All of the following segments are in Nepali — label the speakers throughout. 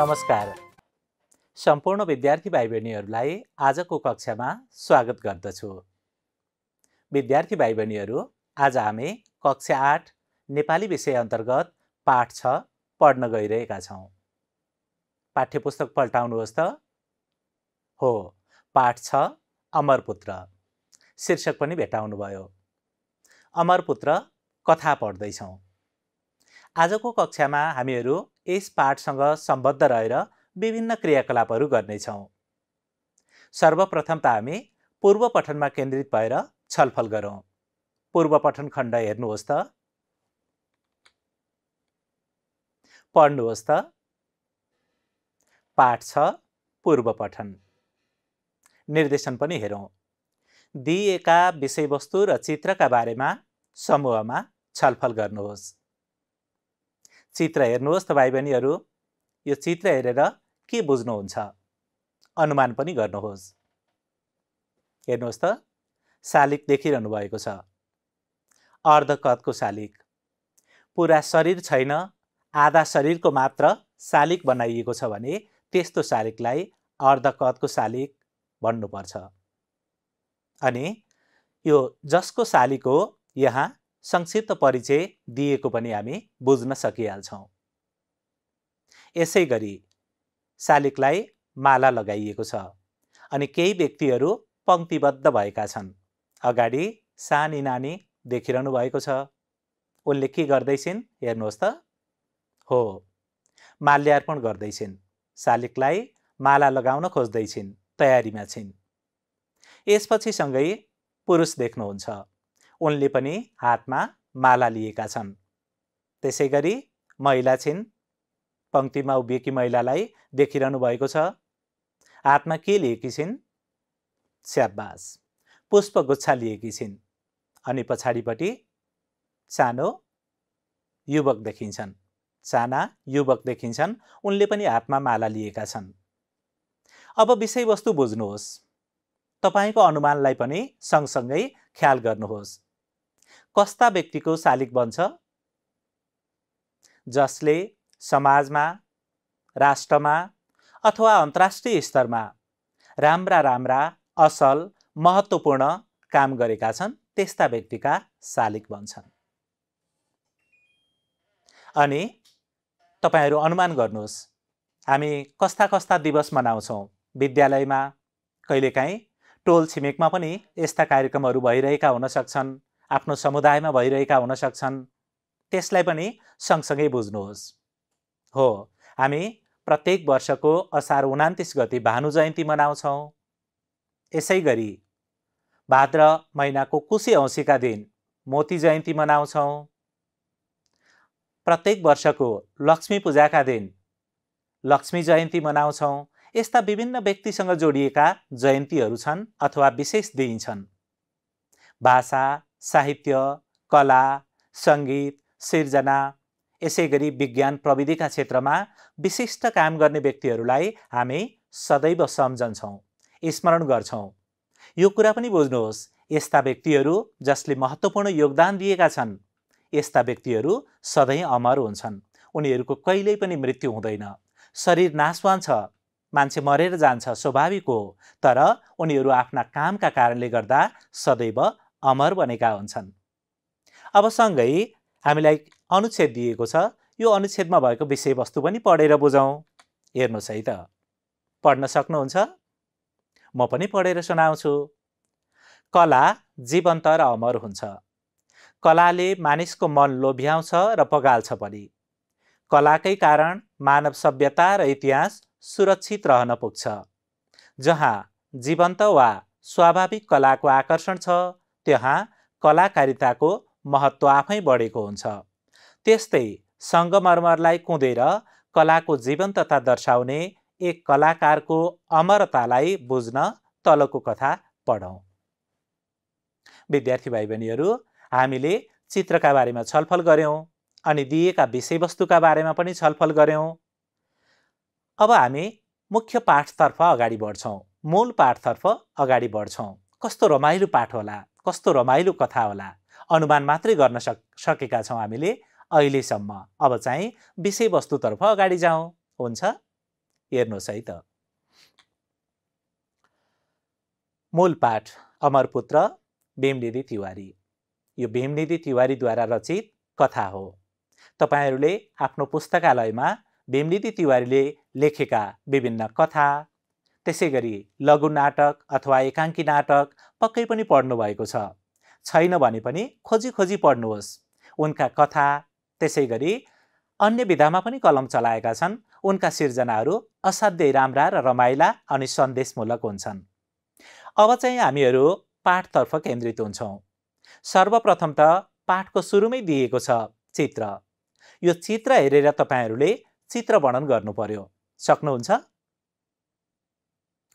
Speaker 1: नमस्कार सम्पूर्ण विद्यार्थी भाइ बहिनीहरूलाई आजको कक्षामा स्वागत गर्दछु विद्यार्थी भाइ बहिनीहरू आज हामी कक्षा आठ नेपाली विषय अन्तर्गत पाठ छ पढ्न गइरहेका छौँ पाठ्यपुस्तक पल्टाउनुहोस् त हो पाठ छ अमरपुत्र शीर्षक पनि भेटाउनुभयो अमरपुत्र कथा पढ्दैछौँ आजको कक्षामा हामीहरू यस पाठसँग सम्बद्ध रहेर विभिन्न क्रियाकलापहरू गर्नेछौँ सर्वप्रथम त हामी पूर्व पठनमा केन्द्रित भएर छलफल गरौँ पूर्व पठन खण्ड हेर्नुहोस् त पढ्नुहोस् त पाठ छ पूर्व पठन निर्देशन पनि हेरौँ दिइएका विषयवस्तु र चित्रका बारेमा समूहमा छलफल गर्नुहोस् चित्र हेर्नुहोस् त भाइ बहिनीहरू यो चित्र हेरेर के बुझ्नुहुन्छ अनुमान पनि गर्नुहोस् हेर्नुहोस् त शालिक देखिरहनु भएको छ अर्धकदको शालिक पुरा शरीर छैन आधा शरीरको मात्र शालिक बनाइएको छ भने त्यस्तो शालिकलाई अर्धकदको शालिक भन्नुपर्छ अनि यो जसको शालिक हो यहाँ संक्षिप्त परिचय दिएको पनि हामी बुझ्न सकिहाल्छौँ यसै गरी शालिकलाई माला लगाइएको छ अनि केही व्यक्तिहरू पङ्क्तिबद्ध भएका छन् अगाडि सानी नानी देखिरहनु भएको छ उनले के गर्दैछिन् हेर्नुहोस् त हो माल्यार्पण गर्दैछिन् शालिकलाई माला लगाउन खोज्दैछिन् तयारीमा छिन् यसपछि सँगै पुरुष देख्नुहुन्छ उनले पनि हातमा माला लिएका छन् त्यसै गरी महिला छिन् पङ्क्तिमा उभिएकी महिलालाई देखिरहनु भएको छ हातमा के लिएकी छिन् स्याबास पुष्पगुच्छा लिएकी छिन् अनि पछाडिपट्टि सानो युवक देखिन्छन् साना युवक देखिन्छन् उनले पनि हातमा माला लिएका छन् अब विषयवस्तु बुझ्नुहोस् तपाईँको अनुमानलाई पनि सँगसँगै ख्याल गर्नुहोस् कस्ता व्यक्तिको शालिक बन्छ जसले समाजमा राष्ट्रमा अथवा अन्तर्राष्ट्रिय स्तरमा राम्रा राम्रा असल महत्त्वपूर्ण काम गरेका छन् त्यस्ता व्यक्तिका शालिक बन्छन् अनि तपाईँहरू अनुमान गर्नुहोस् हामी कस्ता कस्ता दिवस मनाउँछौँ विद्यालयमा कहिलेकाहीँ टोल छिमेकमा पनि यस्ता कार्यक्रमहरू भइरहेका हुन सक्छन् आफ्नो समुदायमा भइरहेका हुन सक्छन् त्यसलाई पनि सँगसँगै बुझ्नुहोस् हो हामी प्रत्येक वर्षको असार उनातिस गति भानु जयन्ती मनाउँछौँ यसै गरी भाद्र महिनाको कुशी औँसीका दिन मोती जयन्ती मनाउँछौँ प्रत्येक वर्षको लक्ष्मी पूजाका दिन लक्ष्मी जयन्ती मनाउँछौँ यस्ता विभिन्न व्यक्तिसँग जोडिएका जयन्तीहरू छन् अथवा विशेष दिन छन् भाषा साहित्य कला सङ्गीत सिर्जना यसै गरी विज्ञान प्रविधिका क्षेत्रमा विशिष्ट काम गर्ने व्यक्तिहरूलाई हामी सदैव सम्झन्छौँ स्मरण गर्छौँ यो कुरा पनि बुझ्नुहोस् यस्ता व्यक्तिहरू जसले महत्त्वपूर्ण योगदान दिएका छन् यस्ता व्यक्तिहरू सधैँ अमर हुन्छन् उनीहरूको कहिल्यै पनि मृत्यु हुँदैन शरीर नाशवान छ मान्छे मरेर जान्छ स्वाभाविक हो तर उनीहरू आफ्ना कामका कारणले गर्दा सदैव अमर बनेका हुन्छन् अब सँगै हामीलाई अनुच्छेद दिएको छ यो अनुच्छेदमा भएको विषयवस्तु पनि पढेर बुझौँ हेर्नुहोस् है त पढ्न सक्नुहुन्छ म पनि पढेर सुनाउँछु कला जीवन्त र अमर हुन्छ कलाले मानिसको मन लोभ्याउँछ र पगाल्छ पनि कलाकै कारण मानव सभ्यता र इतिहास सुरक्षित रहन पुग्छ जहाँ जीवन्त वा स्वाभाविक कलाको आकर्षण छ त्यहाँ कलाकारिताको महत्त्व आफै बढेको हुन्छ त्यस्तै सङ्गमरमरलाई कुँदेर कलाको जीवन्तता दर्शाउने एक कलाकारको अमरतालाई बुझ्न तलको कथा पढौँ विद्यार्थी भाइ बहिनीहरू हामीले चित्रका बारेमा छलफल गऱ्यौँ अनि दिएका विषयवस्तुका बारेमा पनि छलफल गऱ्यौँ अब हामी मुख्य पाठतर्फ अगाडि बढ्छौँ मूल पाठतर्फ अगाडि बढ्छौँ कस्तो रमाइलो पाठ होला कस्तो रमाइलो कथा होला अनुमान मात्रै गर्न सक सकेका छौँ हामीले अहिलेसम्म अब चाहिँ विषयवस्तुतर्फ अगाडि जाउँ हुन्छ हेर्नुहोस् है त मूल पाठ अमरपुत्र भीमनिधि तिवारी यो भीमनिधि तिवारीद्वारा रचित कथा हो तपाईँहरूले आफ्नो पुस्तकालयमा भीमनिधि तिवारीले लेखेका विभिन्न कथा त्यसै गरी लघु नाटक अथवा एकाङ्की नाटक पक्कै पनि पढ्नुभएको छ छैन भने पनि खोजी खोजी पढ्नुहोस् उनका कथा त्यसै गरी अन्य विधामा पनि कलम चलाएका छन् उनका सिर्जनाहरू असाध्यै राम्रा र रमाइला अनि सन्देशमूलक हुन्छन् अब चाहिँ हामीहरू पाठतर्फ केन्द्रित हुन्छौँ सर्वप्रथम त पाठको सुरुमै दिएको छ चित्र यो चित्र हेरेर तपाईँहरूले चित्र वर्णन गर्नु पर्यो सक्नुहुन्छ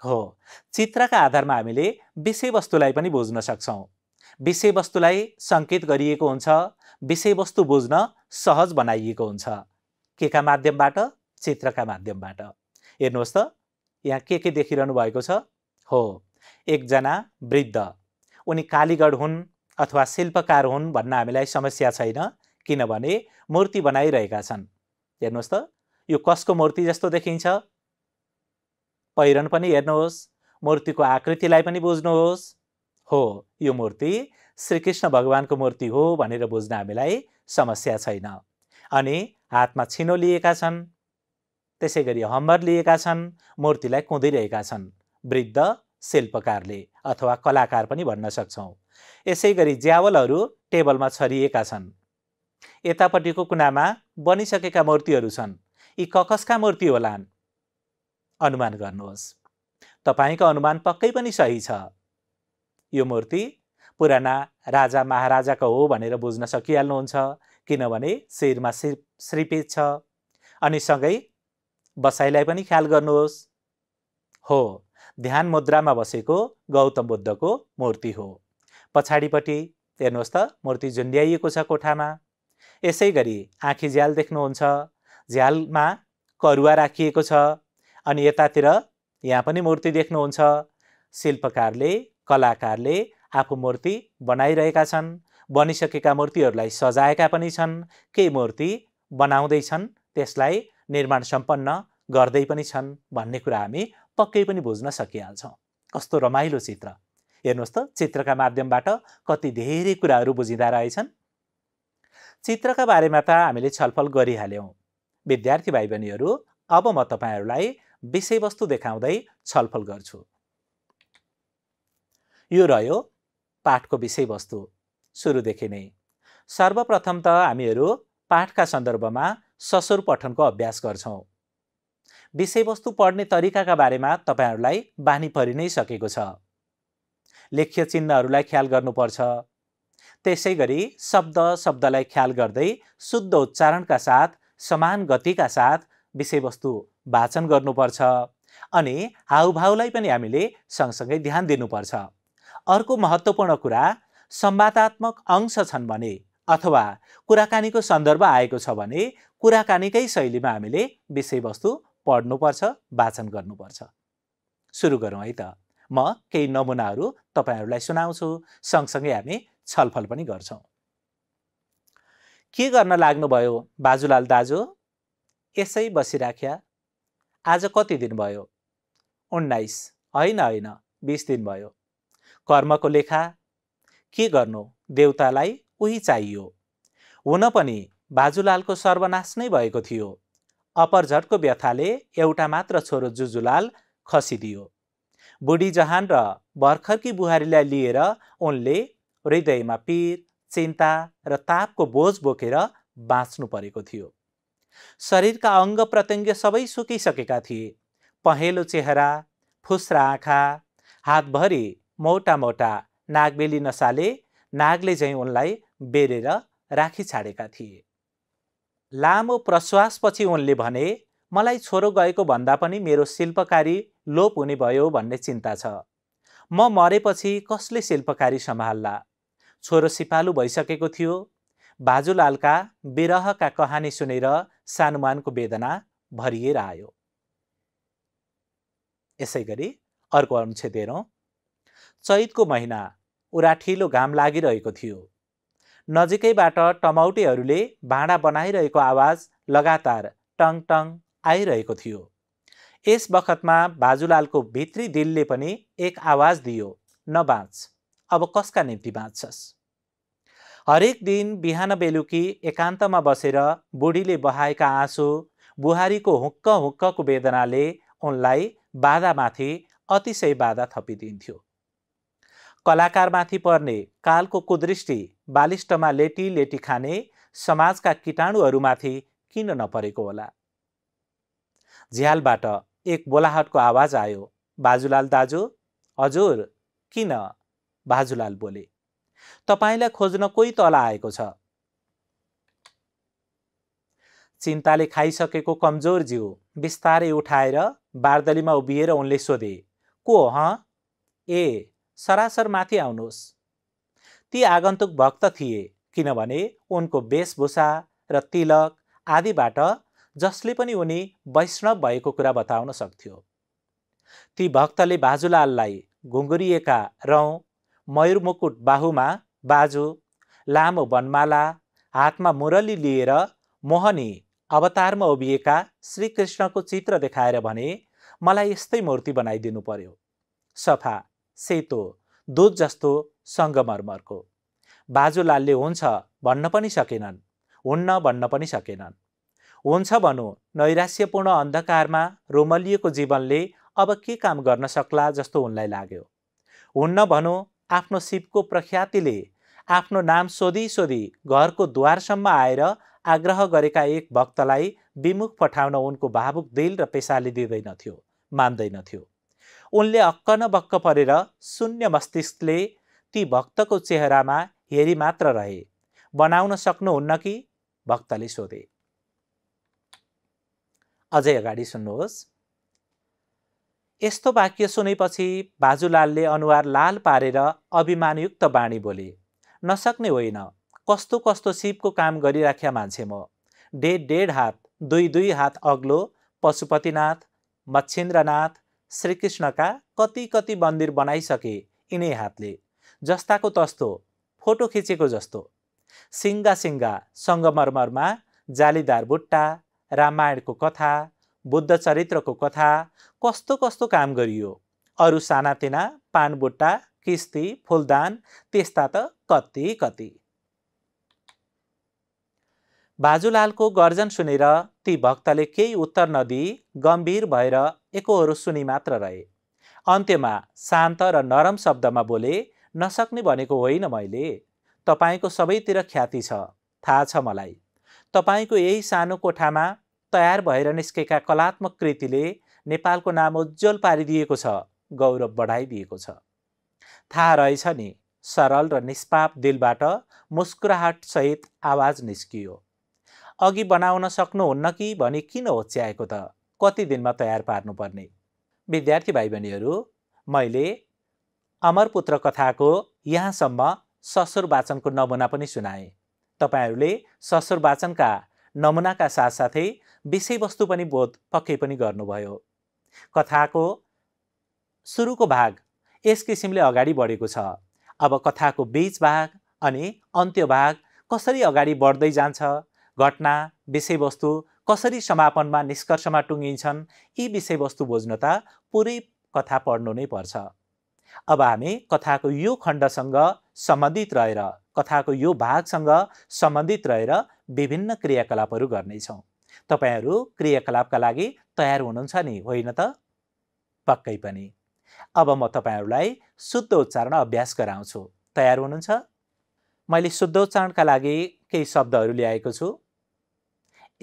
Speaker 1: हो चित्रका आधारमा हामीले विषयवस्तुलाई पनि बुझ्न सक्छौँ विषयवस्तुलाई सङ्केत गरिएको हुन्छ विषयवस्तु बुझ्न सहज बनाइएको हुन्छ के का माध्यमबाट चित्रका माध्यमबाट हेर्नुहोस् त यहाँ के के देखिरहनु भएको छ हो एकजना वृद्ध उनी कालीगढ हुन् अथवा शिल्पकार हुन् भन्न हामीलाई समस्या छैन किनभने मूर्ति बनाइरहेका छन् हेर्नुहोस् त यो कसको मूर्ति जस्तो देखिन्छ पहिरन पनि हेर्नुहोस् मूर्तिको आकृतिलाई पनि बुझ्नुहोस् हो यो मूर्ति श्रीकृष्ण भगवानको मूर्ति हो भनेर बुझ्न हामीलाई समस्या छैन अनि हातमा छिनो लिएका छन् त्यसै गरी हम्बर लिएका छन् मूर्तिलाई कुँदिरहेका छन् वृद्ध शिल्पकारले अथवा कलाकार पनि भन्न सक्छौँ यसै गरी ज्यावलहरू टेबलमा छरिएका छन् यतापट्टिको कुनामा बनिसकेका मूर्तिहरू छन् यी ककसका मूर्ति होलान् अनुमान गर्नुहोस् तपाईँको अनुमान पक्कै पनि सही छ यो मूर्ति पुराना राजा महाराजाको हो भनेर बुझ्न सकिहाल्नुहुन्छ किनभने शिरमा शिर छ अनि सँगै बसाइलाई पनि ख्याल गर्नुहोस् हो ध्यान मुद्रामा बसेको गौतम बुद्धको मूर्ति हो पछाडिपट्टि हेर्नुहोस् त मूर्ति झुन्ड्याइएको छ कोठामा यसै गरी आँखी झ्याल देख्नुहुन्छ झ्यालमा करुवा राखिएको छ अनि यतातिर यहाँ पनि मूर्ति देख्नुहुन्छ शिल्पकारले कलाकारले आफू मूर्ति बनाइरहेका छन् बनिसकेका मूर्तिहरूलाई सजाएका पनि छन् केही मूर्ति बनाउँदैछन् त्यसलाई निर्माण सम्पन्न गर्दै पनि छन् भन्ने कुरा हामी पक्कै पनि बुझ्न सकिहाल्छौँ कस्तो रमाइलो चित्र हेर्नुहोस् त चित्रका माध्यमबाट कति धेरै कुराहरू बुझिँदा रहेछन् चित्रका बारेमा त हामीले छलफल गरिहाल्यौँ विद्यार्थी भाइ बहिनीहरू अब म तपाईँहरूलाई विषयवस्तु देखाउँदै छलफल गर्छु यो रह्यो पाठको विषयवस्तु सुरुदेखि नै सर्वप्रथम त हामीहरू पाठका सन्दर्भमा ससुर पठनको अभ्यास गर्छौँ विषयवस्तु पढ्ने तरिकाका बारेमा तपाईँहरूलाई बानी परि नै सकेको छ लेख्य चिन्हहरूलाई ख्याल गर्नुपर्छ त्यसै गरी शब्द शब्दलाई ख्याल गर्दै शुद्ध उच्चारणका साथ समान गतिका साथ विषयवस्तु वाचन गर्नुपर्छ अनि हाउभाउलाई पनि हामीले सँगसँगै ध्यान दिनुपर्छ अर्को महत्त्वपूर्ण कुरा संवादात्मक अंश छन् भने अथवा कुराकानीको सन्दर्भ आएको छ भने कुराकानीकै शैलीमा हामीले विषयवस्तु पढ्नुपर्छ वाचन गर्नुपर्छ सुरु गरौँ है त म केही नमुनाहरू तपाईँहरूलाई सुनाउँछु सँगसँगै हामी छलफल पनि गर्छौँ के गर्न लाग्नुभयो बाजुलाल दाजु यसै बसिराख्या आज कति दिन भयो उन्नाइस होइन होइन बिस दिन भयो कर्मको लेखा के गर्नु देउतालाई उही चाहियो हुन पनि बाजुलालको सर्वनाश नै भएको थियो अपरझटको व्यथाले एउटा मात्र छोरो जुजुलाल खसिदियो बुढी जहान र भर्खरकी बुहारीलाई लिएर उनले हृदयमा पीर चिन्ता र तापको बोझ बोकेर बाँच्नु परेको थियो शरीरका अङ्ग प्रत्यङ्ग सबै सुकिसकेका थिए पहेँलो चेहरा फुस्रा आँखा हातभरि मोटा मोटा नागबेली नसाले नागले झैँ उनलाई बेरेर राखी छाडेका थिए लामो प्रश्वासपछि उनले भने मलाई छोरो गएको भन्दा पनि मेरो शिल्पकारी लोप हुने भयो भन्ने चिन्ता छ म मरेपछि कसले शिल्पकारी सम्हाल्ला छोरो सिपालु भइसकेको थियो बाजुलालका विरहका कहानी सुनेर सानुमानको वेदना भरिएर आयो यसै गरी अर्को अनुच्छेद हेरौँ चैतको महिना उराठिलो घाम लागिरहेको थियो नजिकैबाट टमाउटेहरूले भाँडा बनाइरहेको आवाज लगातार टङ टङ आइरहेको थियो यस बखतमा बाजुलालको भित्री दिलले पनि एक आवाज दियो नबाँच अब कसका निम्ति बाँच्छस् हरेक दिन बिहान बेलुकी एकान्तमा बसेर बुढीले बहाएका आँसु बुहारीको हुक्क हुक्कको वेदनाले उनलाई बाधामाथि अतिशय बाधा थपिदिन्थ्यो कलाकारमाथि पर्ने कालको कुदृष्टि बालिष्टमा लेटी लेटी खाने समाजका किटाणुहरूमाथि किन नपरेको होला झ्यालबाट एक बोलाहटको आवाज आयो बाजुलाल दाजु हजुर किन बाजुलाल बोले तपाईँलाई खोज्न कोही तल आएको छ चिन्ताले खाइसकेको कमजोर जिउ बिस्तारै उठाएर बार्दलीमा उभिएर उनले सोधे को हँ ए सरासर माथि आउनुहोस् ती आगन्तुक भक्त थिए किनभने उनको वेशभूषा र तिलक आदिबाट जसले पनि उनी वैष्णव भएको कुरा बताउन सक्थ्यो ती भक्तले बाजुलाललाई घुङ्गुरिएका रौँ मयुरमुकुट बाहुमा बाजु लामो वनमाला हातमा मुरली लिएर मोहनी अवतारमा उभिएका श्रीकृष्णको चित्र देखाएर भने मलाई यस्तै मूर्ति बनाइदिनु पर्यो सफा सेतो दुध जस्तो सङ्गमरमरको बाजुलालले हुन्छ भन्न पनि सकेनन् हुन्न भन्न पनि सकेनन् हुन्छ भनौँ नैराश्यपूर्ण अन्धकारमा रोमलिएको जीवनले अब के काम गर्न सक्ला जस्तो उनलाई लाग्यो हुन्न भनौँ आफ्नो सिपको प्रख्यातिले आफ्नो नाम सोधी सोधी घरको द्वारसम्म आएर आग्रह गरेका एक भक्तलाई विमुख पठाउन उनको भावुक दिल र पेसाले दिँदैनथ्यो मान्दैनथ्यो उनले अक्क न बक्क परेर शून्य मस्तिष्कले ती भक्तको चेहरामा हेरी मात्र रहे बनाउन सक्नुहुन्न कि भक्तले सोधे अझै अगाडि सुन्नुहोस् यस्तो वाक्य सुनेपछि बाजुलालले अनुहार लाल पारेर अभिमानयुक्त बाणी बोले नसक्ने होइन कस्तो कस्तो सिपको काम गरिराख्या मान्छे म डेढ डेढ हात दुई दुई हात अग्लो पशुपतिनाथ मच्छिन्द्रनाथ श्रीकृष्णका कति कति मन्दिर बनाइसके यिनै हातले जस्ताको तस्तो फोटो खिचेको जस्तो सिङ्गा सिङ्गा सङ्गमरमरमा जालीदार बुट्टा रामायणको कथा बुद्ध चरित्रको कथा कस्तो कस्तो काम गरियो अरू सानातिना पानबुट्टा किस्ती फुलदान त्यस्ता त कति कति बाजुलालको गर्जन सुनेर ती भक्तले केही उत्तर नदिई गम्भीर भएर एकोहरू सुनि मात्र रहे अन्त्यमा शान्त र नरम शब्दमा बोले नसक्ने भनेको होइन मैले तपाईँको सबैतिर ख्याति छ थाहा छ मलाई तपाईँको यही सानो कोठामा तयार भएर निस्केका कलात्मक कृतिले नेपालको नाम उज्जवल पारिदिएको छ गौरव बढाइदिएको छ थाहा रहेछ नि सरल र निष्पाप दिलबाट मुस्कुराहटसहित आवाज निस्कियो अघि बनाउन सक्नुहुन्न कि भनी किन होच्याएको त कति दिनमा तयार पार्नुपर्ने विद्यार्थी भाइ बहिनीहरू मैले अमरपुत्र कथाको यहाँसम्म ससुर वाचनको नमुना पनि सुनाएँ तपाईँहरूले ससुर वाचनका नमुनाका साथसाथै विषयवस्तु पनि बोध पक्कै पनि गर्नुभयो कथाको सुरुको भाग यस किसिमले अगाडि बढेको छ अब कथाको बीच भाग अनि अन्त्य भाग कसरी अगाडि बढ्दै जान्छ घटना विषयवस्तु कसरी समापनमा निष्कर्षमा टुङ्गिन्छन् यी विषयवस्तु बुझ्न त पुरै कथा पढ्नु नै पर्छ अब हामी कथाको यो खण्डसँग सम्बन्धित रहेर कथाको यो भागसँग सम्बन्धित रहेर विभिन्न क्रियाकलापहरू गर्नेछौँ तपाईँहरू क्रियाकलापका लागि तयार हुनुहुन्छ नि होइन त पक्कै पनि अब म तपाईँहरूलाई शुद्ध उच्चारण अभ्यास गराउँछु तयार हुनुहुन्छ मैले शुद्ध उच्चारणका लागि केही शब्दहरू ल्याएको छु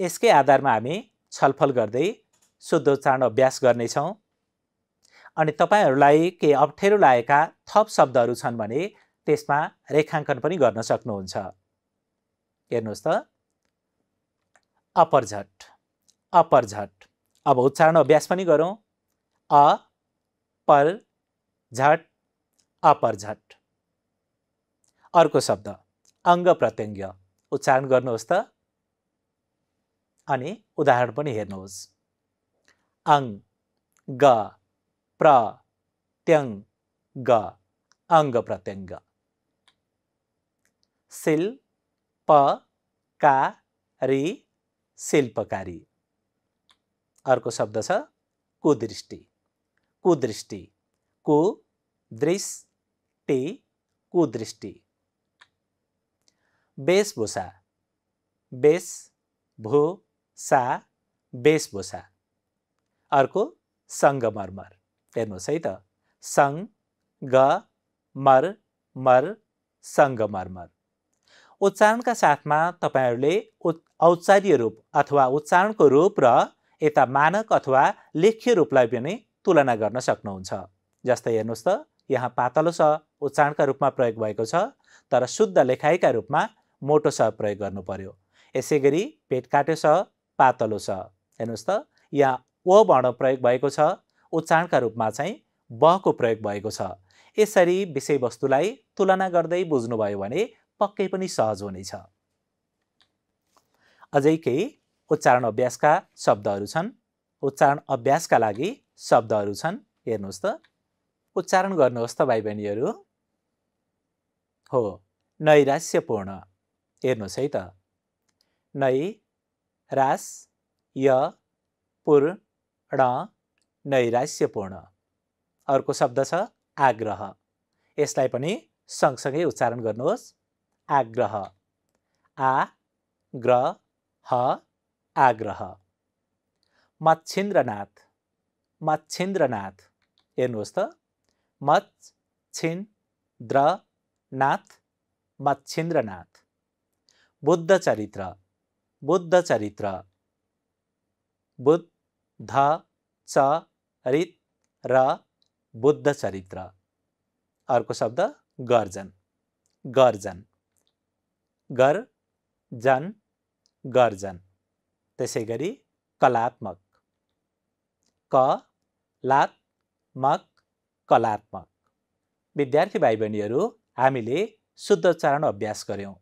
Speaker 1: यसकै आधारमा हामी छलफल गर्दै शुद्ध उच्चारण अभ्यास गर्नेछौँ अनि तपाईँहरूलाई के अप्ठ्यारो लागेका थप शब्दहरू छन् भने त्यसमा रेखाङ्कन पनि गर्न सक्नुहुन्छ हेर्नुहोस् त अपरझट अपरझट अब उच्चारण अभ्यास पनि गरौँ अ पर झट अपरझट अर्को शब्द अङ्ग प्रत्यङ्ग उच्चारण गर्नुहोस् त अनि उदाहरण पनि हेर्नुहोस् अङ ग प्रत्यङ्ग अङ्ग प्रत्यङ्ग रि शिल्पकारी अर्को शब्द छ कुदृष्टि कुदृष्टि दृष्टि कुदृष्टि वेशभूषा सा वेशभूषा अर्को सङ्गमरमर हेर्नुहोस् है त सङ ग मर मर सङ्गमरमर उच्चारणका साथमा तपाईँहरूले औचार्य रूप अथवा उच्चारणको रूप र यता मानक अथवा लेख्य रूपलाई पनि तुलना गर्न सक्नुहुन्छ जस्तै हेर्नुहोस् त यहाँ पातलो स उच्चारणका रूपमा प्रयोग भएको छ तर शुद्ध लेखाइका रूपमा मोटो स प्रयोग गर्नु पर्यो यसै गरी पेट काट्यो स पातलो स हेर्नुहोस् त यहाँ ओ वर्ण प्रयोग भएको छ उच्चारणका रूपमा चाहिँ बको प्रयोग भएको छ यसरी विषयवस्तुलाई तुलना गर्दै बुझ्नुभयो भने पक्कै पनि सहज हुनेछ अझै केही उच्चारण अभ्यासका शब्दहरू छन् उच्चारण अभ्यासका लागि शब्दहरू छन् हेर्नुहोस् त उच्चारण गर्नुहोस् त भाइ बहिनीहरू हो नैराश्यपूर्ण हेर्नुहोस् है त नै रास य पुर नैराश्यपूर्ण अर्को शब्द छ आग्रह यसलाई पनि सँगसँगै उच्चारण गर्नुहोस् आग्रह आ ग्र ह आग्रह मच्छिन्द्रनाथ मच्छिन्द्रनाथ हेर्नुहोस् त नाथ मच्छिन्द्रनाथ बुद्ध चरित्र बुद्ध चरित्र बुद्ध च रित र बुद्ध चरित्र अर्को शब्द गर्जन गर्जन गर जन गर्जन त्यसै गरी कलात्मक क लात्मक कलात्मक विद्यार्थी भाइ बहिनीहरू हामीले शुद्ध उच्चारण अभ्यास गऱ्यौँ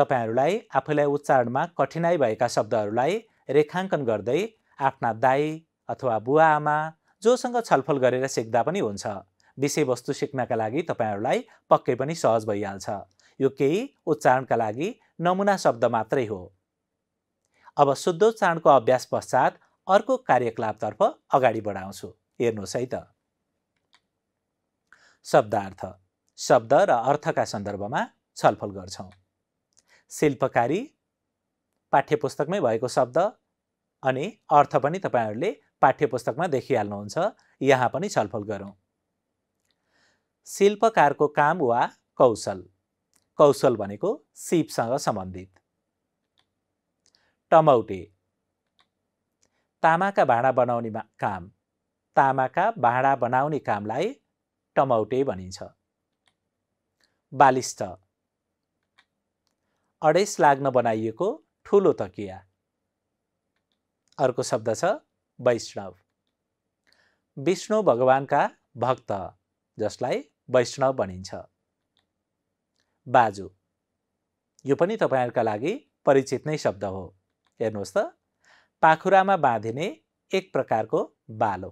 Speaker 1: तपाईँहरूलाई आफूलाई उच्चारणमा कठिनाई भएका शब्दहरूलाई रेखाङ्कन गर्दै आफ्ना दाई अथवा बुवा आमा जोसँग छलफल गरेर सिक्दा पनि हुन्छ विषयवस्तु सिक्नका लागि तपाईँहरूलाई पक्कै पनि सहज भइहाल्छ यो केही उच्चारणका लागि नमुना शब्द मात्रै हो अब शुद्धोच्चारणको अभ्यास पश्चात अर्को कार्यकलापतर्फ अगाडि बढाउँछु हेर्नुहोस् है त शब्दार्थ शब्द र अर्थका सन्दर्भमा छलफल गर्छौँ शिल्पकारी पाठ्यपुस्तकमै भएको शब्द अनि अर्थ पनि तपाईँहरूले पाठ्य पुस्तकमा देखिहाल्नुहुन्छ यहाँ पनि छलफल गरौँ शिल्पकारको काम वा कौशल कौशल भनेको सिपसँग सम्बन्धित टमौटे तामाका भाँडा बनाउने काम तामाका भाँडा बनाउने कामलाई टमौटे भनिन्छ बालिस्ट अडेस लाग्न बनाइएको ठुलो तकिया अर्को शब्द छ वैष्णव विष्णु भगवान्का भक्त जसलाई वैष्णव भनिन्छ बाजु यो पनि तपाईँहरूका लागि परिचित नै शब्द हो हेर्नुहोस् त पाखुरामा बाँधिने एक प्रकारको बालो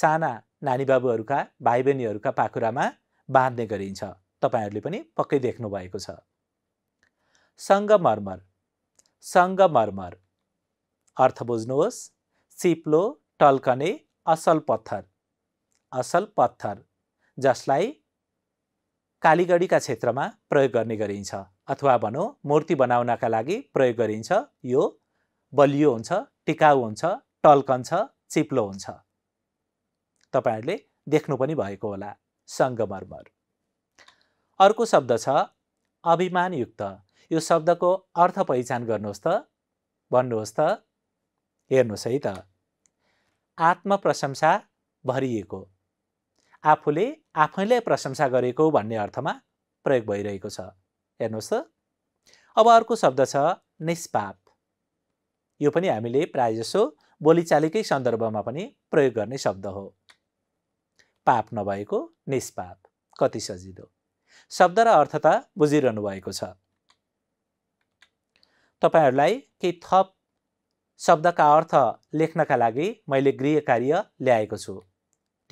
Speaker 1: साना नानी बाबुहरूका भाइ बहिनीहरूका पाखुरामा बाँध्ने गरिन्छ तपाईँहरूले पनि पक्कै देख्नुभएको छ सङ्गमर्मर सङ्गमर्मर अर्थ बुझ्नुहोस् चिप्लो टल्कने असल पत्थर असल पत्थर जसलाई कालीगढीका क्षेत्रमा प्रयोग गर्ने गरिन्छ अथवा भनौँ मूर्ति बनाउनका लागि प्रयोग गरिन्छ यो बलियो हुन्छ टिकाउ हुन्छ टल्कन्छ चिप्लो हुन्छ तपाईँहरूले देख्नु पनि भएको होला सङ्गमर्मर अर्को शब्द छ अभिमानयुक्त यो शब्दको अर्थ पहिचान गर्नुहोस् त भन्नुहोस् त हेर्नुहोस् है त आत्मप्रशंसा भरिएको आफूले आफैलाई प्रशंसा गरेको भन्ने अर्थमा प्रयोग भइरहेको छ हेर्नुहोस् त अब अर्को शब्द छ निष्पाप यो पनि हामीले प्रायःजसो बोलीचालीकै सन्दर्भमा पनि प्रयोग गर्ने शब्द हो पाप नभएको निष्पाप कति सजिलो शब्द र अर्थ त बुझिरहनु भएको छ तपाईँहरूलाई केही थप शब्दका अर्थ लेख्नका लागि मैले गृह कार्य ल्याएको छु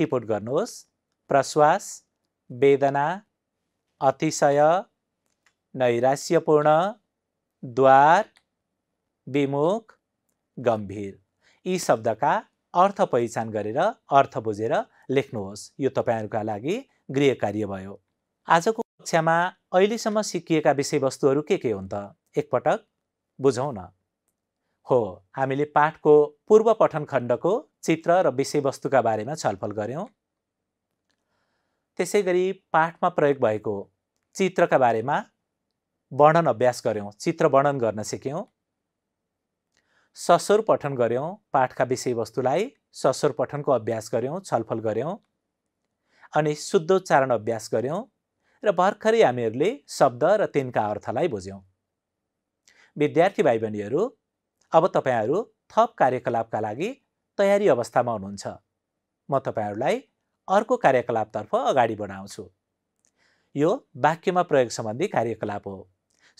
Speaker 1: टिपोट गर्नुहोस् प्रश्वास वेदना अतिशय नैराश्यपूर्ण द्वार विमुख गम्भीर यी शब्दका अर्थ पहिचान गरेर अर्थ बुझेर लेख्नुहोस् यो तपाईँहरूका लागि गृह कार्य भयो आजको कक्षामा अहिलेसम्म सिकिएका विषयवस्तुहरू के के हुन् त एकपटक बुझौँ न हो हामीले पाठको पूर्व पठन खण्डको चित्र र विषयवस्तुका बारेमा छलफल गऱ्यौँ त्यसै गरी पाठमा प्रयोग भएको चित्रका बारेमा वर्णन अभ्यास गऱ्यौँ चित्र वर्णन गर्न सिक्यौँ सस्वर पठन गऱ्यौँ पाठका विषयवस्तुलाई सस्वर पठनको अभ्यास गऱ्यौँ छलफल गऱ्यौँ अनि शुद्धोच्चारण अभ्यास गऱ्यौँ र भर्खरै हामीहरूले शब्द र तिनका अर्थलाई बुझ्यौँ विद्यार्थी भाइ बहिनीहरू अब तपाईँहरू थप कार्यकलापका लागि तयारी अवस्थामा हुनुहुन्छ म तपाईँहरूलाई अर्को कार्यकलापतर्फ अगाडि बढाउँछु यो वाक्यमा प्रयोग सम्बन्धी कार्यकलाप हो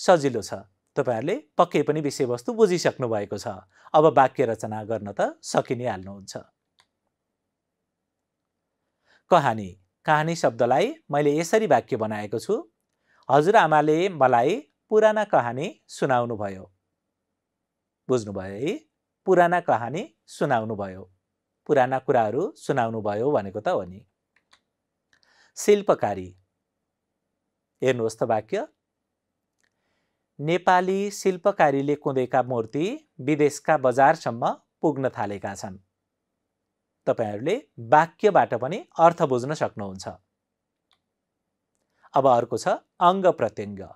Speaker 1: सजिलो छ तपाईँहरूले पक्कै पनि विषयवस्तु बुझिसक्नु भएको छ अब वाक्य रचना गर्न त सकि नै हाल्नुहुन्छ कहानी कहानी शब्दलाई मैले यसरी वाक्य बनाएको छु हजुरआमाले मलाई पुराना कहानी सुनाउनुभयो बुझ्नुभयो है पुराना कहानी भयो पुराना कुराहरू भयो भनेको त हो नि शिल्पकारी हेर्नुहोस् त वाक्य नेपाली शिल्पकारीले कुँदेका मूर्ति विदेशका बजारसम्म पुग्न थालेका छन् तपाईँहरूले वाक्यबाट पनि अर्थ बुझ्न सक्नुहुन्छ अब अर्को छ अङ्ग प्रत्यङ्ग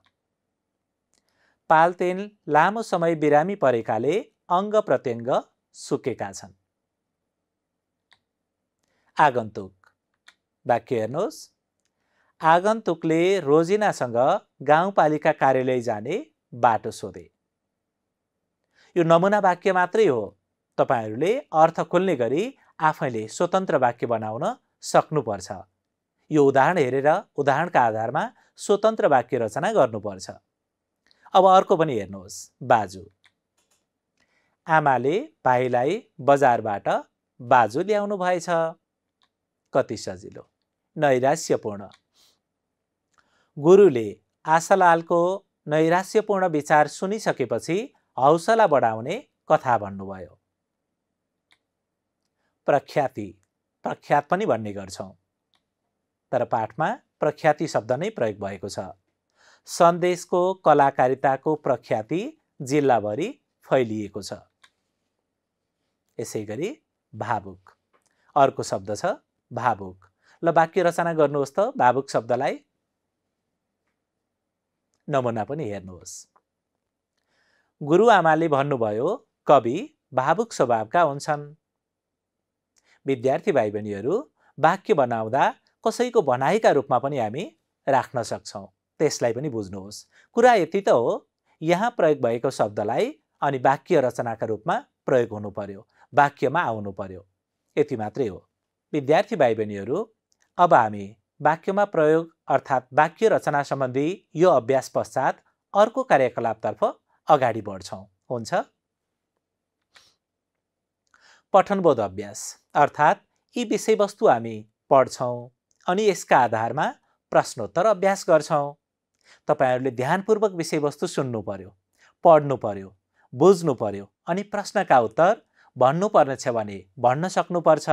Speaker 1: पालतेल लामो समय बिरामी परेकाले अङ्ग प्रत्यङ्ग सुकेका छन् आगन्तुक वाक्य हेर्नुहोस् आगन्तुकले रोजिनासँग गाउँपालिका कार्यालय जाने बाटो सोधे यो नमुना वाक्य मात्रै हो तपाईँहरूले अर्थ खोल्ने गरी आफैले स्वतन्त्र वाक्य बनाउन सक्नुपर्छ यो उदाहरण हेरेर उदाहरणका आधारमा स्वतन्त्र वाक्य रचना गर्नुपर्छ अब अर्को पनि हेर्नुहोस् बाजु आमाले भाइलाई बजारबाट बाजु ल्याउनु भएछ कति सजिलो नैराश्यपूर्ण गुरुले आशालालको नैराश्यपूर्ण विचार सुनिसकेपछि हौसला बढाउने कथा भन्नुभयो प्रख्याति प्रख्यात पनि भन्ने गर्छौँ तर पाठमा प्रख्याति शब्द नै प्रयोग भएको छ सन्देशको कलाकारिताको प्रख्याति जिल्लाभरि फैलिएको छ यसै गरी भावुक अर्को शब्द छ भावुक ल वाक्य रचना गर्नुहोस् त भावुक शब्दलाई नमुना पनि हेर्नुहोस् गुरुआमाले भन्नुभयो कवि भावुक स्वभावका हुन्छन् विद्यार्थी भाइ बहिनीहरू वाक्य बनाउँदा कसैको भनाइका रूपमा पनि हामी राख्न सक्छौँ त्यसलाई पनि बुझ्नुहोस् कुरा यति त हो यहाँ प्रयोग भएको शब्दलाई अनि वाक्य रचनाका रूपमा प्रयोग हुनु पर्यो वाक्यमा आउनु पर्यो यति मात्रै हो विद्यार्थी भाइ बहिनीहरू अब हामी वाक्यमा प्रयोग अर्थात् वाक्य रचना सम्बन्धी यो अभ्यास पश्चात अर्को कार्यकलापतर्फ अगाडि बढ्छौँ हुन्छ पठनबोध अभ्यास अर्थात् यी विषयवस्तु हामी पढ्छौँ अनि यसका आधारमा प्रश्नोत्तर अभ्यास गर्छौँ तपाईँहरूले ध्यानपूर्वक विषयवस्तु सुन्नु पर्यो पढ्नु पर्यो बुझ्नु पर्यो अनि प्रश्नका उत्तर भन्नुपर्नेछ भने भन्न सक्नुपर्छ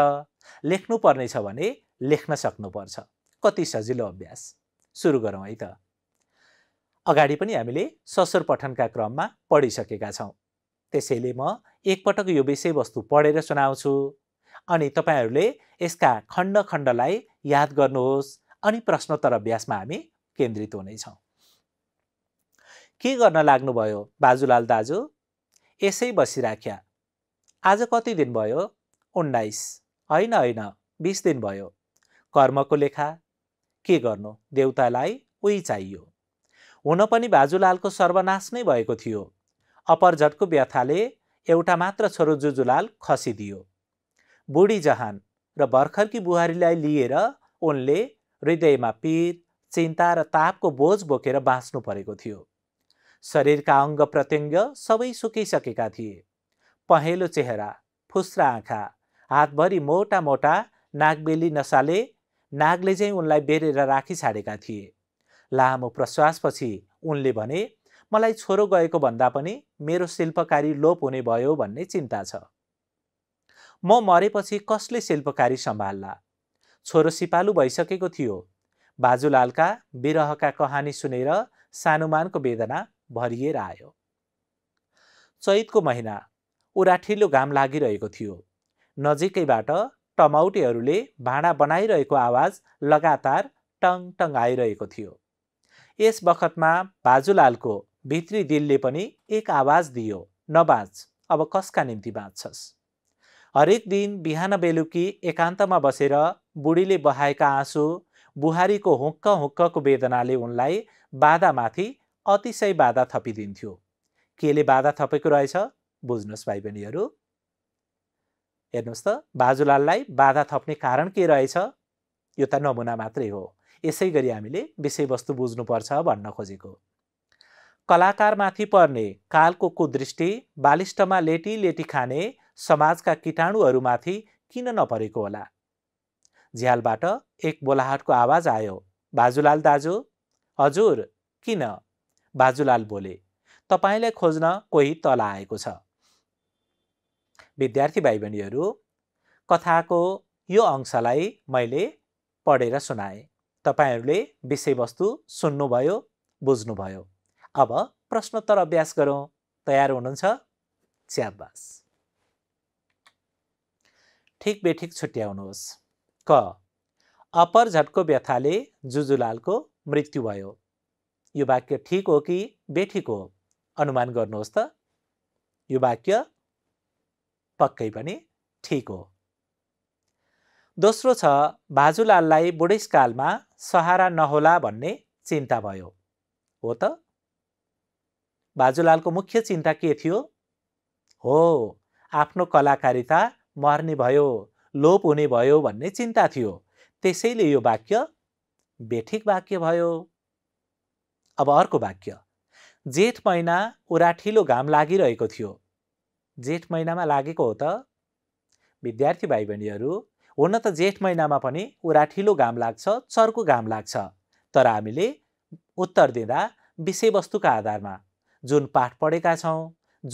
Speaker 1: पर्ने छ भने लेख्न सक्नुपर्छ कति सजिलो अभ्यास सुरु गरौँ है त अगाडि पनि हामीले ससुर पठनका क्रममा पढिसकेका छौँ त्यसैले म एकपटक यो विषयवस्तु पढेर सुनाउँछु अनि तपाईँहरूले यसका खण्ड खण्डलाई याद गर्नुहोस् अनि प्रश्नोत्तर अभ्यासमा हामी केन्द्रित हुनेछौँ के गर्न लाग्नुभयो बाजुलाल दाजु यसै बसिराख्या आज कति दिन भयो उन्नाइस होइन होइन बिस दिन भयो कर्मको लेखा के गर्नु देउतालाई उही चाहियो हुन पनि बाजुलालको सर्वनाश नै भएको थियो अपरझटको व्यथाले एउटा मात्र छोरो जुजुलाल खसिदियो बुढी जहान र भर्खरकी बुहारीलाई लिएर उनले हृदयमा पीर चिन्ता र तापको बोझ बोकेर बाँच्नु परेको थियो शरीरका अङ्ग प्रत्यङ्ग सबै सुकिसकेका थिए पहेँलो चेहरा फुस्रा आँखा हातभरि मोटा मोटा नागबेली नसाले नागले चाहिँ उनलाई बेरेर राखी छाडेका थिए लामो प्रश्वासपछि उनले भने मलाई छोरो गएको भन्दा पनि मेरो शिल्पकारी लोप हुने भयो भन्ने चिन्ता छ म मरेपछि कसले शिल्पकारी सम्हाल्ला छोरो सिपालु भइसकेको थियो बाजुलालका विरहका कहानी सुनेर सानुमानको वेदना भरिएर आयो चैतको महिना उराठिलो घाम लागिरहेको थियो नजिकैबाट टमाउटेहरूले भाँडा बनाइरहेको आवाज लगातार टङ टङ आइरहेको थियो यस बखतमा बाजुलालको भित्री दिलले पनि एक आवाज दियो नबाँच अब कसका निम्ति बाँच्छस् हरेक दिन बिहान बेलुकी एकान्तमा बसेर बुढीले बहाएका आँसु बुहारीको हुक्क हुक्कको वेदनाले उनलाई बाधामाथि अतिशय बाधा थपिदिन्थ्यो केले बाधा थपेको रहेछ बुझ्नुहोस् भाइ बहिनीहरू हेर्नुहोस् त बाजुलाललाई बाधा थप्ने कारण के रहेछ यो त नमुना मात्रै हो यसै गरी हामीले विषयवस्तु बुझ्नुपर्छ भन्न खोजेको कलाकारमाथि पर्ने कालको कुदृष्टि बालिष्टमा लेटी लेटी खाने समाजका किटाणुहरूमाथि किन नपरेको होला झ्यालबाट एक बोलाहटको आवाज आयो बाजुलाल दाजु हजुर किन बाजुलाल बोले तपाईँलाई खोज्न कोही तल आएको छ विद्यार्थी भाइ बहिनीहरू कथाको यो अंशलाई मैले पढेर सुनाएँ तपाईँहरूले विषयवस्तु सुन्नुभयो बुझ्नुभयो अब प्रश्नोत्तर अभ्यास गरौँ तयार हुनुहुन्छ च्याबास ठिक बेठिक छुट्याउनुहोस् क अपर झटको व्यथाले जुजुलालको मृत्यु भयो यो वाक्य ठिक हो कि बेठिक हो अनुमान गर्नुहोस् त यो वाक्य पक्कै पनि ठिक हो दोस्रो छ बाजुलाललाई बुढेसकालमा सहारा नहोला भन्ने चिन्ता भयो हो त बाजुलालको मुख्य चिन्ता के थियो हो आफ्नो कलाकारिता मर्ने भयो लोप हुने भयो भन्ने चिन्ता थियो त्यसैले यो वाक्य बेठिक वाक्य भयो अब अर्को वाक्य जेठ महिना उराठिलो घाम लागिरहेको थियो जेठ महिनामा लागेको हो त विद्यार्थी भाइ बहिनीहरू हुन त जेठ महिनामा पनि उराठिलो घाम लाग्छ चर्को घाम लाग्छ तर हामीले उत्तर दिँदा विषयवस्तुका आधारमा जुन पाठ पढेका छौँ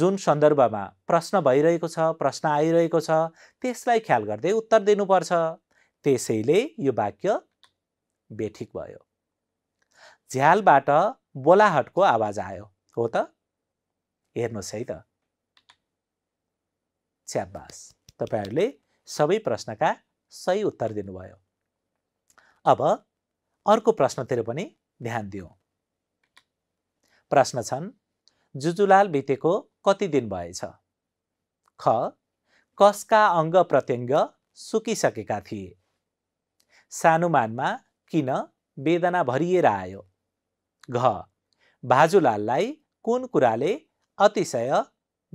Speaker 1: जुन सन्दर्भमा प्रश्न भइरहेको छ प्रश्न आइरहेको छ त्यसलाई ख्याल गर्दै उत्तर दिनुपर्छ त्यसैले यो वाक्य बेठिक भयो झ्यालबाट बोलाहटको आवाज आयो हो त हेर्नुहोस् है त च्याबास तपाईँहरूले सबै प्रश्नका सही उत्तर दिनुभयो अब अर्को प्रश्नतिर पनि ध्यान दियो, प्रश्न छन् जुजुलाल बितेको कति दिन भएछ ख कसका अङ्ग प्रत्यङ्ग सुकिसकेका थिए सानुमानमा किन वेदना भरिएर आयो घ भाजुलाललाई कुन कुराले अतिशय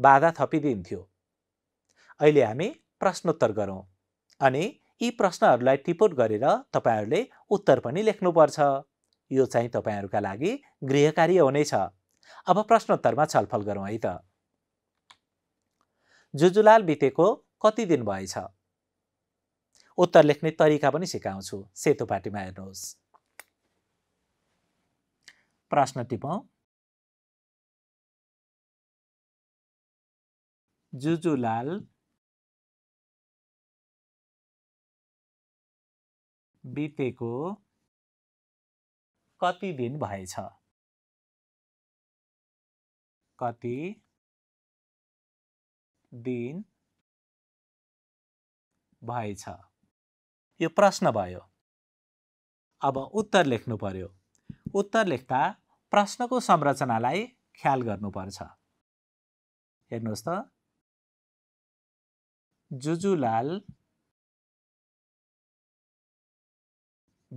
Speaker 1: बाधा थपिदिन्थ्यो अहिले हामी प्रश्नोत्तर गरौँ अनि यी प्रश्नहरूलाई टिपोट गरेर तपाईँहरूले उत्तर पनि लेख्नुपर्छ यो चाहिँ तपाईँहरूका लागि गृहकार्य हुनेछ अब प्रश्नोत्तरमा छलफल गरौँ है त जुजुलाल बितेको कति दिन भएछ उत्तर लेख्ने तरिका पनि सिकाउँछु सेतो पार्टीमा हेर्नुहोस् प्रश्न टिपौँ जुजुलाल बितेको कति दिन भएछ कति दिन भएछ यो प्रश्न भयो अब उत्तर लेख्नु पर्यो उत्तर लेख्दा प्रश्नको संरचनालाई ख्याल गर्नुपर्छ हेर्नुहोस् त जुजुलाल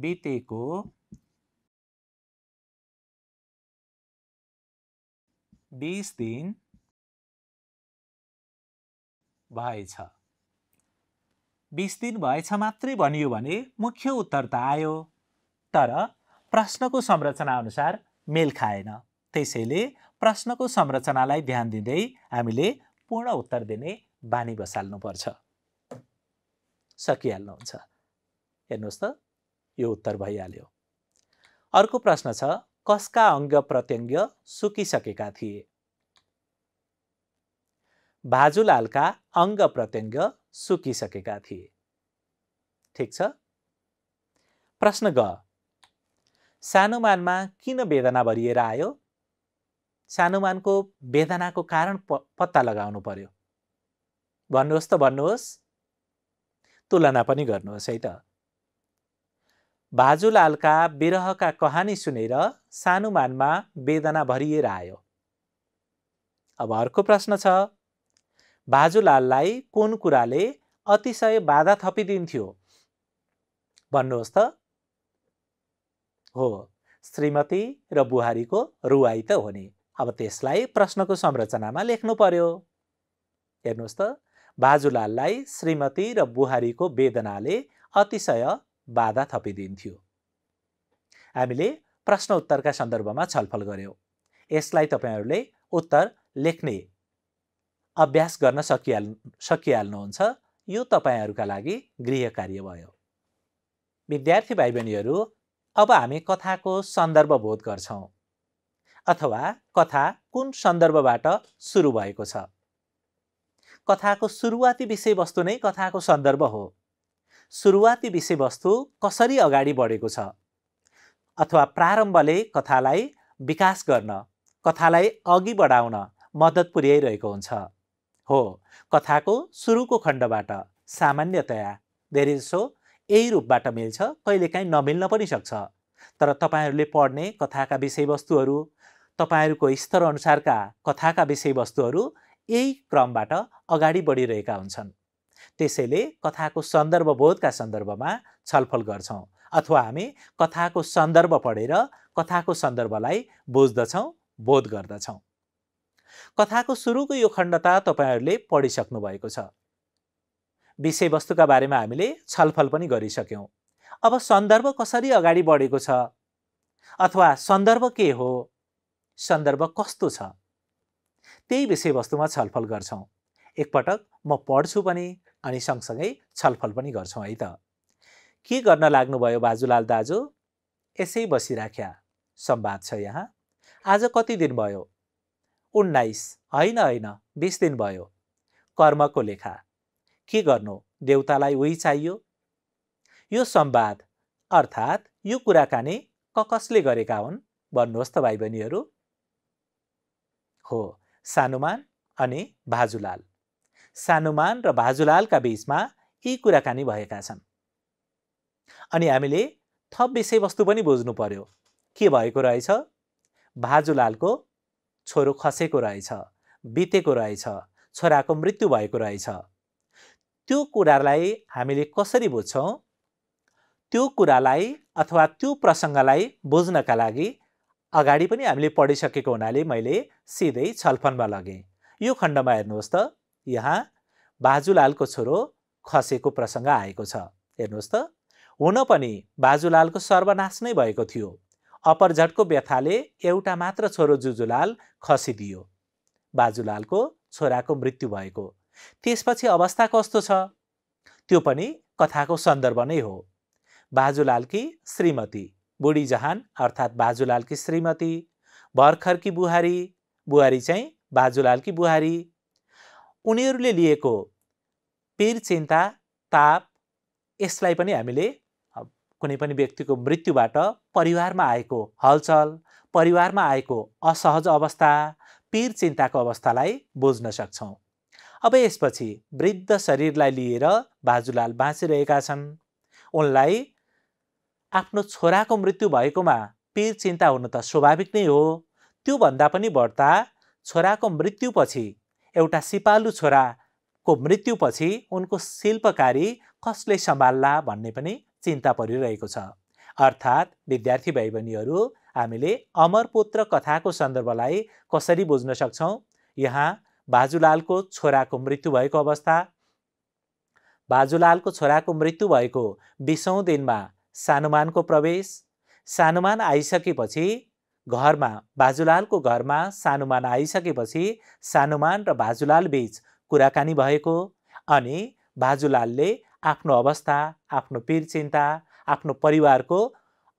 Speaker 1: बितेको बिस दिन भएछ बिस दिन भएछ मात्रै भनियो भने मुख्य उत्तर त आयो तर प्रश्नको संरचना अनुसार मेल खाएन त्यसैले प्रश्नको संरचनालाई ध्यान दिँदै हामीले पूर्ण उत्तर दिने बानी बसाल्नुपर्छ सकिहाल्नुहुन्छ हेर्नुहोस् त यो उत्तर भइहाल्यो अर्को प्रश्न छ कसका अङ्ग प्रत्यङ्ग सुकिसकेका थिए भाजुलालका अङ्ग प्रत्यङ्ग सुकिसकेका थिए ठिक छ प्रश्न ग सानुमानमा किन वेदना भरिएर आयो सानुमानको वेदनाको कारण प पत्ता लगाउनु पर्यो भन्नुहोस् त भन्नुहोस् तुलना पनि गर्नुहोस् है त बाजुलालका विरहका कहानी सुनेर सानुमानमा वेदना भरिएर आयो अब अर्को प्रश्न छ बाजुलाललाई कुन कुराले अतिशय बाधा थपिदिन्थ्यो भन्नुहोस् त हो श्रीमती र बुहारीको रुवाई त हो नि अब त्यसलाई प्रश्नको संरचनामा लेख्नु पर्यो हेर्नुहोस् त बाजुलाललाई श्रीमती र बुहारीको वेदनाले अतिशय बाधा थपिदिन्थ्यो हामीले प्रश्न उत्तरका सन्दर्भमा छलफल गऱ्यौँ यसलाई तपाईँहरूले उत्तर लेख्ने अभ्यास गर्न सकिहाल सकिहाल्नुहुन्छ यो तपाईँहरूका लागि गृह कार्य भयो विद्यार्थी भाइ बहिनीहरू अब हामी कथाको सन्दर्भ बोध गर्छौँ अथवा कथा कुन सन्दर्भबाट सुरु भएको छ कथाको सुरुवाती विषयवस्तु नै कथाको सन्दर्भ हो सुरुवाती विषयवस्तु कसरी अगाडि बढेको छ अथवा प्रारम्भले कथालाई विकास गर्न कथालाई अघि बढाउन मद्दत पुर्याइरहेको हुन्छ हो कथाको सुरुको खण्डबाट सामान्यतया धेरैजसो यही रूपबाट मिल्छ कहिलेकाहीँ नमिल्न पनि सक्छ तर तपाईँहरूले पढ्ने कथाका विषयवस्तुहरू तपाईँहरूको स्तर अनुसारका कथाका विषयवस्तुहरू यही क्रमबाट अगाडि बढिरहेका हुन्छन् त्यसैले कथाको सन्दर्भबोधका सन्दर्भमा छलफल गर्छौँ अथवा हामी कथाको सन्दर्भ पढेर कथाको सन्दर्भलाई बुझ्दछौँ बोध गर्दछौँ कथाको सुरुको यो खण्डता तपाईँहरूले पढिसक्नु भएको छ विषयवस्तुका बारेमा हामीले छलफल पनि गरिसक्यौँ अब सन्दर्भ कसरी अगाडि बढेको छ अथवा सन्दर्भ के हो सन्दर्भ कस्तो छ त्यही विषयवस्तुमा छलफल गर्छौँ एकपटक म पढ्छु पनि अनि सँगसँगै छलफल पनि गर्छौँ है त के गर्न लाग्नुभयो बाजुलाल दाजु यसै बसिराख्या संवाद छ यहाँ आज कति दिन भयो उन्नाइस होइन होइन बिस दिन भयो कर्मको लेखा के गर्नु देउतालाई उही चाहियो यो संवाद अर्थात् यो कुराकानी क कसले गरेका हुन् भन्नुहोस् त भाइ बहिनीहरू हो सानुमान अनि भाजुलाल सानुमान र भाजुलालका बिचमा यी कुराकानी भएका छन् अनि हामीले थप विषयवस्तु पनि बुझ्नु पर्यो के भएको रहेछ भाजुलालको छोरो खसेको रहेछ बितेको रहेछ छोराको मृत्यु भएको रहेछ त्यो कुरालाई हामीले कसरी बुझ्छौँ त्यो कुरालाई अथवा त्यो प्रसङ्गलाई बुझ्नका लागि अगाडि पनि हामीले पढिसकेको हुनाले मैले सिधै छलफलमा लगेँ यो खण्डमा हेर्नुहोस् त यहाँ बाजुलालको छोरो खसेको प्रसङ्ग आएको छ हेर्नुहोस् त हुन पनि बाजुलालको सर्वनाश नै भएको थियो अपरझटको व्यथाले एउटा मात्र छोरो जुजुलाल खसिदियो बाजुलालको छोराको मृत्यु भएको त्यसपछि अवस्था कस्तो छ त्यो पनि कथाको सन्दर्भ नै हो बाजुलालकी श्रीमती बुढी जहान अर्थात् बाजुलालकी श्रीमती भर्खरकी बुहारी बुहारी चाहिँ बाजुलालकी बुहारी उनीहरूले लिएको पीर चिन्ता ताप यसलाई पनि हामीले कुनै पनि व्यक्तिको मृत्युबाट परिवारमा आएको हलचल परिवारमा आएको असहज अवस्था पीर चिन्ताको अवस्थालाई बुझ्न सक्छौँ अब यसपछि वृद्ध शरीरलाई लिएर बाजुलाल बाँचिरहेका छन् उनलाई आफ्नो छोराको मृत्यु भएकोमा पीर चिन्ता हुनु त स्वाभाविक नै हो त्योभन्दा पनि बढ्ता छोराको मृत्युपछि एउटा सिपालु छोराको मृत्युपछि उनको शिल्पकारी कसले सम्हाल्ला भन्ने पनि चिन्ता परिरहेको छ अर्थात् विद्यार्थी भाइ बहिनीहरू हामीले अमरपुत्र कथाको सन्दर्भलाई कसरी बुझ्न सक्छौँ यहाँ बाजुलालको छोराको मृत्यु भएको अवस्था बाजुलालको छोराको मृत्यु भएको बिसौँ दिनमा सानुमानको प्रवेश सानुमान आइसकेपछि घरमा बाजुलालको घरमा सानुमान आइसकेपछि सानुमान र बाजुलाल बिच कुराकानी भएको अनि बाजुलालले आफ्नो अवस्था आफ्नो पीर चिन्ता आफ्नो परिवारको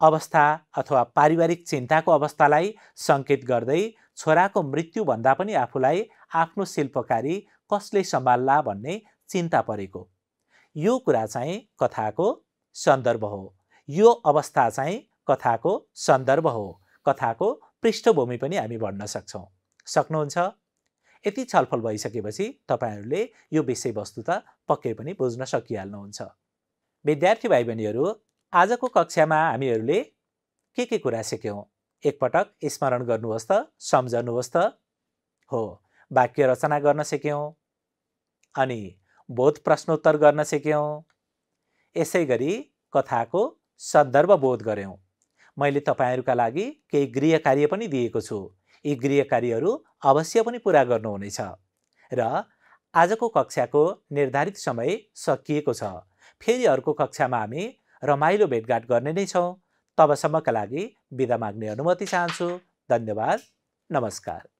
Speaker 1: अवस्था अथवा पारिवारिक चिन्ताको अवस्थालाई सङ्केत गर्दै छोराको मृत्युभन्दा पनि आफूलाई आफ्नो शिल्पकारी कसले सम्हाल्ला भन्ने चिन्ता परेको यो कुरा चाहिँ कथाको सन्दर्भ हो यो अवस्था चाहिँ कथाको सन्दर्भ हो कथाको पृष्ठभूमि पनि हामी भन्न सक्छौँ सक्नुहुन्छ यति छलफल भइसकेपछि तपाईँहरूले यो विषयवस्तु त पक्कै पनि बुझ्न सकिहाल्नुहुन्छ विद्यार्थी भाइ बहिनीहरू आजको कक्षामा हामीहरूले के के कुरा सिक्यौँ एकपटक स्मरण गर्नुहोस् त सम्झनुहोस् त हो वाक्य रचना गर्न सिक्यौँ अनि बोध प्रश्नोत्तर गर्न सिक्यौँ यसै गरी कथाको सन्दर्भ बोध गऱ्यौँ मैले तपाईँहरूका लागि केही गृह कार्य पनि दिएको छु यी गृह कार्यहरू अवश्य पनि पुरा गर्नुहुनेछ र आजको कक्षाको निर्धारित समय सकिएको छ फेरि अर्को कक्षामा हामी रमाइलो भेटघाट गर्ने नै छौँ तबसम्मका लागि बिदा माग्ने अनुमति चाहन्छु धन्यवाद नमस्कार